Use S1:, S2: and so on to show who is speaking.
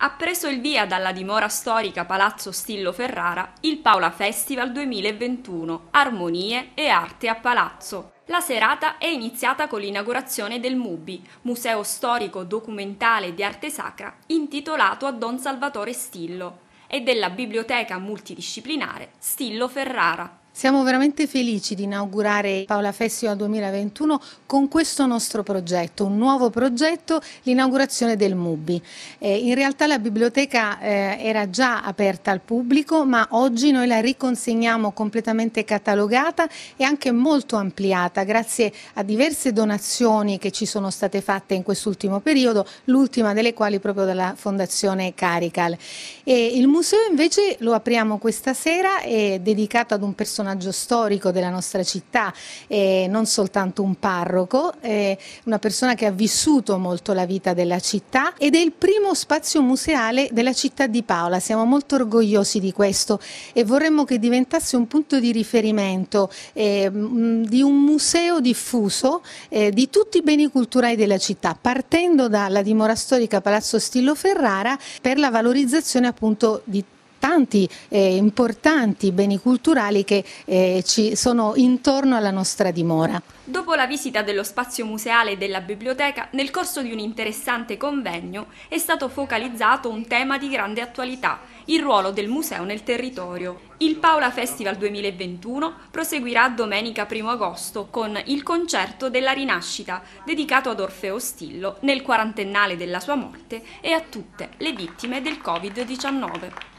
S1: ha preso il via dalla dimora storica Palazzo Stillo Ferrara il Paola Festival 2021 Armonie e Arte a Palazzo. La serata è iniziata con l'inaugurazione del MUBI, Museo Storico Documentale di Arte Sacra, intitolato a Don Salvatore Stillo, e della Biblioteca Multidisciplinare Stillo Ferrara,
S2: siamo veramente felici di inaugurare Paola Festival 2021 con questo nostro progetto, un nuovo progetto, l'inaugurazione del MUBI. Eh, in realtà la biblioteca eh, era già aperta al pubblico, ma oggi noi la riconsegniamo completamente catalogata e anche molto ampliata, grazie a diverse donazioni che ci sono state fatte in quest'ultimo periodo, l'ultima delle quali proprio dalla Fondazione Carical. E il museo invece lo apriamo questa sera, è dedicato ad un personaggio personaggio storico della nostra città, eh, non soltanto un parroco, eh, una persona che ha vissuto molto la vita della città ed è il primo spazio museale della città di Paola. Siamo molto orgogliosi di questo e vorremmo che diventasse un punto di riferimento eh, di un museo diffuso di tutti i beni culturali della città, partendo dalla dimora storica Palazzo Stillo Ferrara per la valorizzazione appunto di tanti eh, importanti beni culturali che eh, ci sono intorno alla nostra dimora.
S1: Dopo la visita dello spazio museale e della biblioteca, nel corso di un interessante convegno è stato focalizzato un tema di grande attualità, il ruolo del museo nel territorio. Il Paola Festival 2021 proseguirà domenica 1 agosto con il concerto della rinascita dedicato ad Orfeo Stillo nel quarantennale della sua morte e a tutte le vittime del Covid-19.